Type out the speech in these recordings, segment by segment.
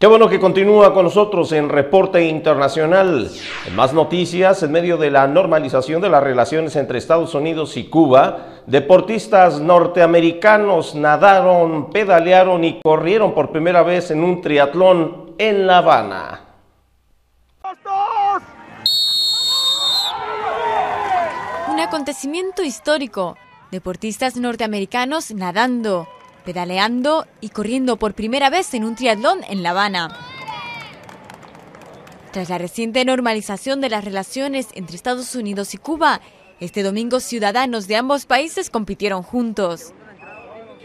Qué bueno que continúa con nosotros en Reporte Internacional. Más noticias en medio de la normalización de las relaciones entre Estados Unidos y Cuba. Deportistas norteamericanos nadaron, pedalearon y corrieron por primera vez en un triatlón en La Habana. Un acontecimiento histórico. Deportistas norteamericanos nadando, pedaleando y corriendo por primera vez en un triatlón en La Habana. Tras la reciente normalización de las relaciones entre Estados Unidos y Cuba, este domingo ciudadanos de ambos países compitieron juntos.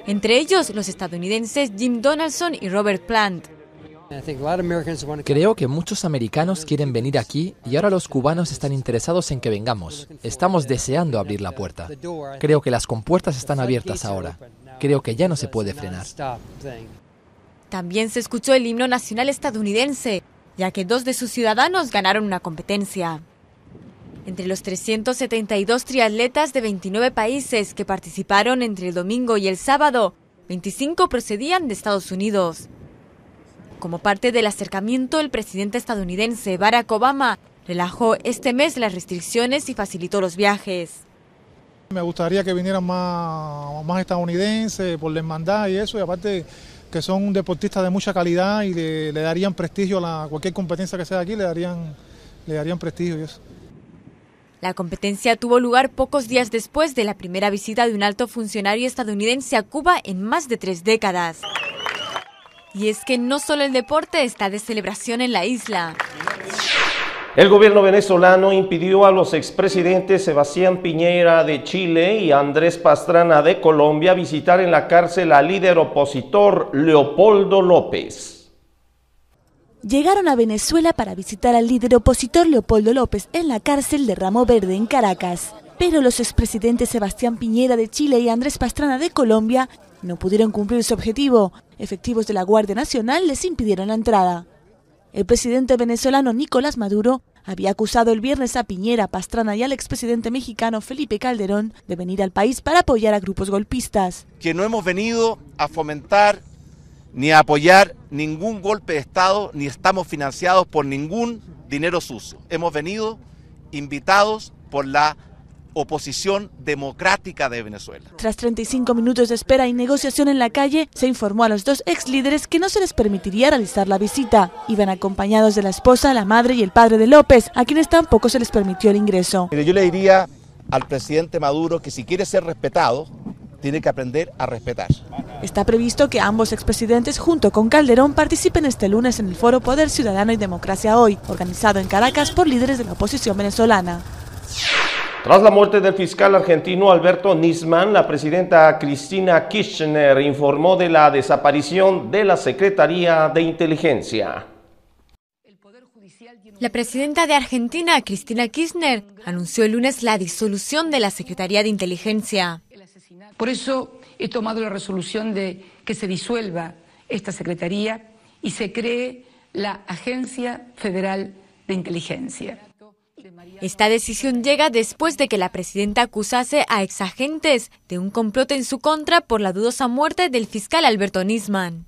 Entre ellos los estadounidenses Jim Donaldson y Robert Plant. Creo que muchos americanos quieren venir aquí y ahora los cubanos están interesados en que vengamos. Estamos deseando abrir la puerta. Creo que las compuertas están abiertas ahora. Creo que ya no se puede frenar. También se escuchó el himno nacional estadounidense, ya que dos de sus ciudadanos ganaron una competencia. Entre los 372 triatletas de 29 países que participaron entre el domingo y el sábado, 25 procedían de Estados Unidos. Como parte del acercamiento, el presidente estadounidense Barack Obama relajó este mes las restricciones y facilitó los viajes. Me gustaría que vinieran más, más estadounidenses por la hermandad y eso, y aparte que son deportistas de mucha calidad y le, darían prestigio a cualquier competencia que sea aquí, le darían, le darían prestigio y eso. La competencia tuvo lugar pocos días después de la primera visita de un alto funcionario estadounidense a Cuba en más de tres décadas. Y es que no solo el deporte está de celebración en la isla. El gobierno venezolano impidió a los expresidentes Sebastián Piñera de Chile y Andrés Pastrana de Colombia visitar en la cárcel al líder opositor Leopoldo López. Llegaron a Venezuela para visitar al líder opositor Leopoldo López en la cárcel de Ramo Verde en Caracas. Pero los expresidentes Sebastián Piñera de Chile y Andrés Pastrana de Colombia no pudieron cumplir su objetivo. Efectivos de la Guardia Nacional les impidieron la entrada. El presidente venezolano Nicolás Maduro había acusado el viernes a Piñera, Pastrana y al expresidente mexicano Felipe Calderón de venir al país para apoyar a grupos golpistas. Que no hemos venido a fomentar ni a apoyar ningún golpe de Estado, ni estamos financiados por ningún dinero sucio. Hemos venido invitados por la oposición democrática de Venezuela. Tras 35 minutos de espera y negociación en la calle, se informó a los dos ex líderes que no se les permitiría realizar la visita. Iban acompañados de la esposa, la madre y el padre de López, a quienes tampoco se les permitió el ingreso. Yo le diría al presidente Maduro que si quiere ser respetado, tiene que aprender a respetar. Está previsto que ambos expresidentes, junto con Calderón, participen este lunes en el foro Poder Ciudadano y Democracia Hoy, organizado en Caracas por líderes de la oposición venezolana. Tras la muerte del fiscal argentino Alberto Nisman, la presidenta Cristina Kirchner informó de la desaparición de la Secretaría de Inteligencia. La presidenta de Argentina, Cristina Kirchner, anunció el lunes la disolución de la Secretaría de Inteligencia. Por eso he tomado la resolución de que se disuelva esta Secretaría y se cree la Agencia Federal de Inteligencia. Esta decisión llega después de que la presidenta acusase a exagentes de un complot en su contra por la dudosa muerte del fiscal Alberto Nisman.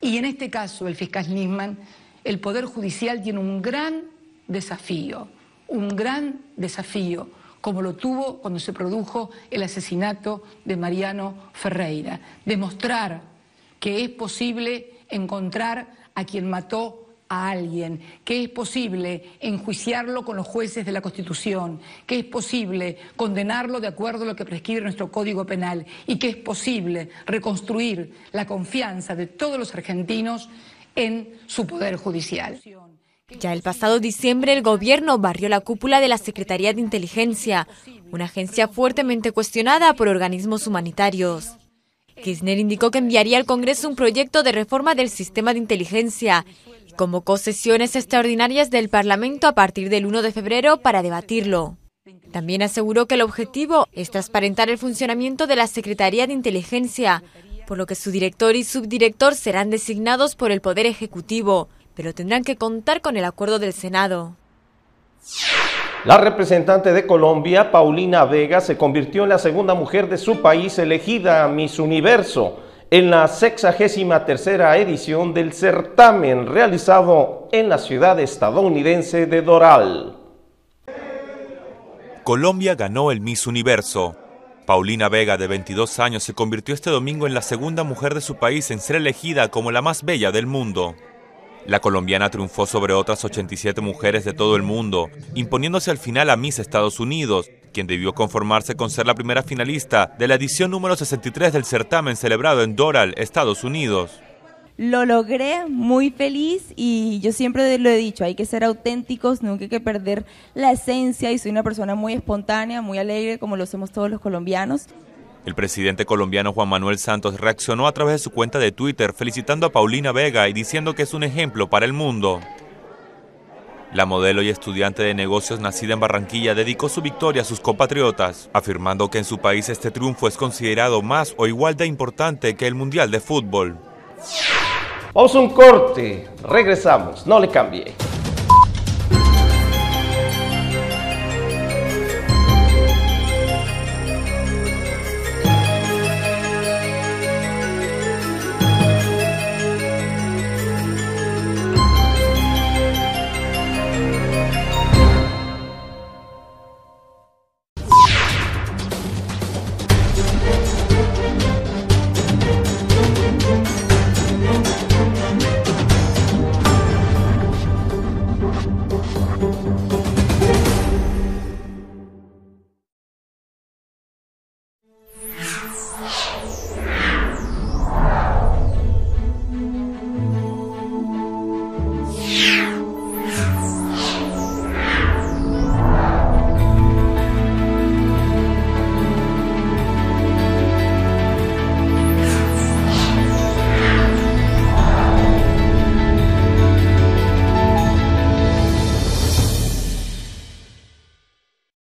Y en este caso, el fiscal Nisman, el Poder Judicial tiene un gran desafío, un gran desafío, como lo tuvo cuando se produjo el asesinato de Mariano Ferreira. Demostrar que es posible encontrar a quien mató a alguien, que es posible enjuiciarlo con los jueces de la Constitución, que es posible condenarlo de acuerdo a lo que prescribe nuestro Código Penal y que es posible reconstruir la confianza de todos los argentinos en su poder judicial. Ya el pasado diciembre el gobierno barrió la cúpula de la Secretaría de Inteligencia, una agencia fuertemente cuestionada por organismos humanitarios. Kirchner indicó que enviaría al Congreso un proyecto de reforma del sistema de inteligencia convocó sesiones extraordinarias del Parlamento a partir del 1 de febrero para debatirlo. También aseguró que el objetivo es transparentar el funcionamiento de la Secretaría de Inteligencia, por lo que su director y subdirector serán designados por el Poder Ejecutivo, pero tendrán que contar con el acuerdo del Senado. La representante de Colombia, Paulina Vega, se convirtió en la segunda mujer de su país elegida a Miss Universo en la 63 edición del certamen realizado en la ciudad estadounidense de Doral. Colombia ganó el Miss Universo. Paulina Vega, de 22 años, se convirtió este domingo en la segunda mujer de su país en ser elegida como la más bella del mundo. La colombiana triunfó sobre otras 87 mujeres de todo el mundo, imponiéndose al final a Miss Estados Unidos, quien debió conformarse con ser la primera finalista de la edición número 63 del certamen celebrado en Doral, Estados Unidos. Lo logré muy feliz y yo siempre lo he dicho, hay que ser auténticos, nunca hay que perder la esencia y soy una persona muy espontánea, muy alegre, como lo somos todos los colombianos. El presidente colombiano Juan Manuel Santos reaccionó a través de su cuenta de Twitter felicitando a Paulina Vega y diciendo que es un ejemplo para el mundo. La modelo y estudiante de negocios nacida en Barranquilla dedicó su victoria a sus compatriotas, afirmando que en su país este triunfo es considerado más o igual de importante que el Mundial de Fútbol. Vamos un corte, regresamos, no le cambie.